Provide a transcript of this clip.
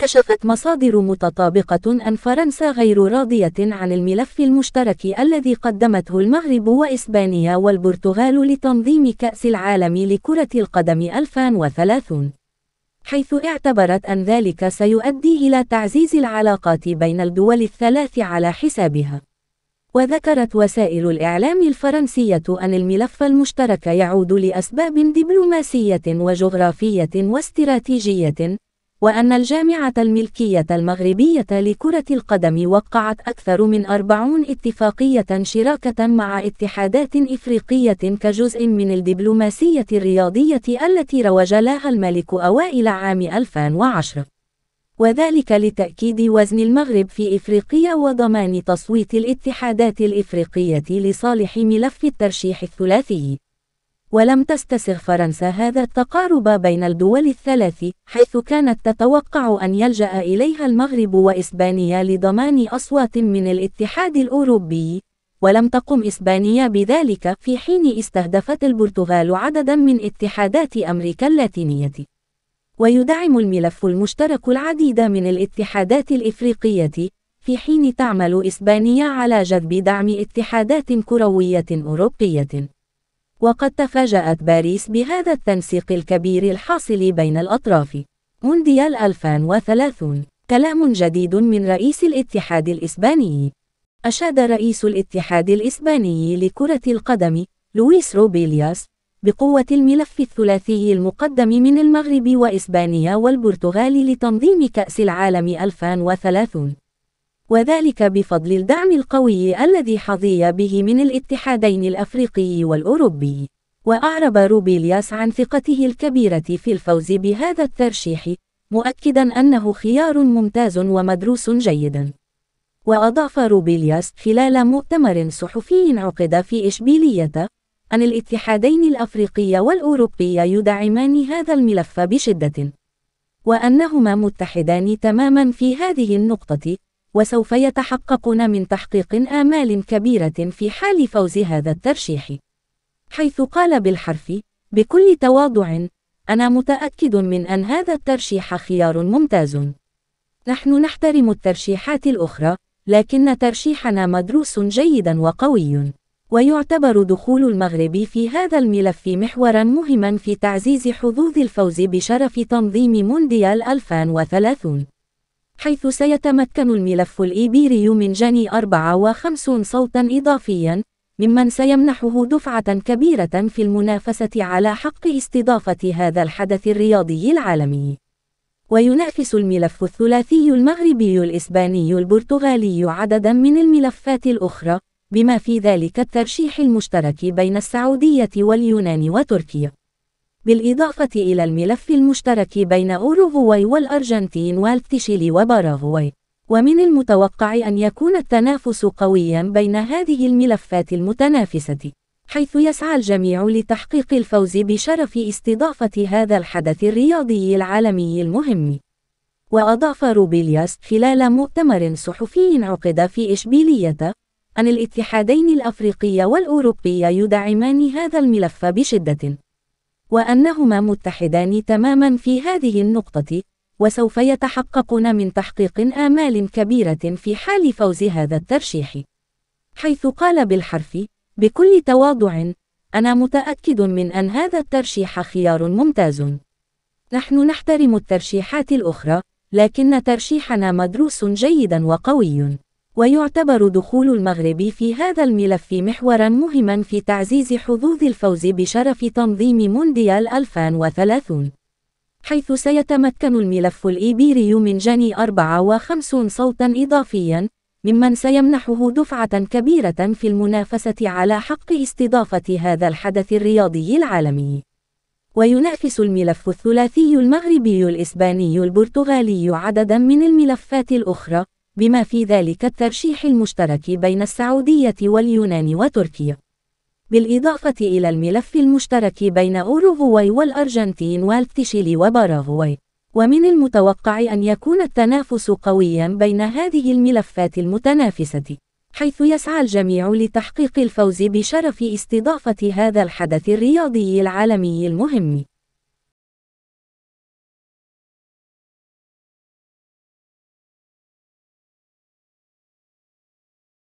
كشفت مصادر متطابقة أن فرنسا غير راضية عن الملف المشترك الذي قدمته المغرب وإسبانيا والبرتغال لتنظيم كأس العالم لكرة القدم 2030 حيث اعتبرت أن ذلك سيؤدي إلى تعزيز العلاقات بين الدول الثلاث على حسابها وذكرت وسائل الإعلام الفرنسية أن الملف المشترك يعود لأسباب دبلوماسية وجغرافية واستراتيجية وأن الجامعة الملكية المغربية لكرة القدم وقعت أكثر من 40 اتفاقية شراكة مع اتحادات إفريقية كجزء من الدبلوماسية الرياضية التي روج لها الملك أوائل عام 2010 وذلك لتأكيد وزن المغرب في إفريقيا وضمان تصويت الاتحادات الإفريقية لصالح ملف الترشيح الثلاثي ولم تستسغ فرنسا هذا التقارب بين الدول الثلاث حيث كانت تتوقع أن يلجأ إليها المغرب وإسبانيا لضمان أصوات من الاتحاد الأوروبي ولم تقم إسبانيا بذلك في حين استهدفت البرتغال عددا من اتحادات أمريكا اللاتينية ويدعم الملف المشترك العديد من الاتحادات الإفريقية في حين تعمل إسبانيا على جذب دعم اتحادات كروية أوروبية وقد تفاجأت باريس بهذا التنسيق الكبير الحاصل بين الأطراف. مونديال 2030 كلام جديد من رئيس الاتحاد الإسباني أشاد رئيس الاتحاد الإسباني لكرة القدم لويس روبيلياس بقوة الملف الثلاثي المقدم من المغرب وإسبانيا والبرتغال لتنظيم كأس العالم 2030 وذلك بفضل الدعم القوي الذي حظي به من الاتحادين الأفريقي والأوروبي وأعرب روبيلياس عن ثقته الكبيرة في الفوز بهذا الترشيح مؤكدا أنه خيار ممتاز ومدروس جيدا وأضاف روبيلياس خلال مؤتمر صحفي عقد في إشبيلية أن الاتحادين الأفريقي والأوروبي يدعمان هذا الملف بشدة وأنهما متحدان تماما في هذه النقطة وسوف يتحققون من تحقيق آمال كبيرة في حال فوز هذا الترشيح حيث قال بالحرف بكل تواضع أنا متأكد من أن هذا الترشيح خيار ممتاز نحن نحترم الترشيحات الأخرى لكن ترشيحنا مدروس جيدا وقوي ويعتبر دخول المغرب في هذا الملف محورا مهما في تعزيز حظوظ الفوز بشرف تنظيم مونديال 2030 حيث سيتمكن الملف الإيبيري من جني 54 صوتا إضافيا ممن سيمنحه دفعة كبيرة في المنافسة على حق استضافة هذا الحدث الرياضي العالمي. وينافس الملف الثلاثي المغربي الإسباني البرتغالي عددا من الملفات الأخرى، بما في ذلك الترشيح المشترك بين السعودية واليونان وتركيا. بالإضافة إلى الملف المشترك بين أوروغواي والأرجنتين والتشيلي وباراغواي ومن المتوقع أن يكون التنافس قويا بين هذه الملفات المتنافسة حيث يسعى الجميع لتحقيق الفوز بشرف استضافة هذا الحدث الرياضي العالمي المهم وأضاف روبيلياس خلال مؤتمر صحفي عقد في إشبيلية أن الاتحادين الأفريقي والأوروبي يدعمان هذا الملف بشدة وأنهما متحدان تماما في هذه النقطة وسوف يتحققون من تحقيق آمال كبيرة في حال فوز هذا الترشيح حيث قال بالحرف بكل تواضع أنا متأكد من أن هذا الترشيح خيار ممتاز نحن نحترم الترشيحات الأخرى لكن ترشيحنا مدروس جيدا وقوي ويعتبر دخول المغرب في هذا الملف محورا مهما في تعزيز حظوظ الفوز بشرف تنظيم مونديال 2030 حيث سيتمكن الملف الإيبيري من جني 54 صوتا إضافيا ممن سيمنحه دفعة كبيرة في المنافسة على حق استضافة هذا الحدث الرياضي العالمي وينافس الملف الثلاثي المغربي الإسباني البرتغالي عددا من الملفات الأخرى بما في ذلك الترشيح المشترك بين السعودية واليونان وتركيا بالإضافة إلى الملف المشترك بين أوروغواي والأرجنتين والتشيلي وباراغواي ومن المتوقع أن يكون التنافس قويا بين هذه الملفات المتنافسة حيث يسعى الجميع لتحقيق الفوز بشرف استضافة هذا الحدث الرياضي العالمي المهم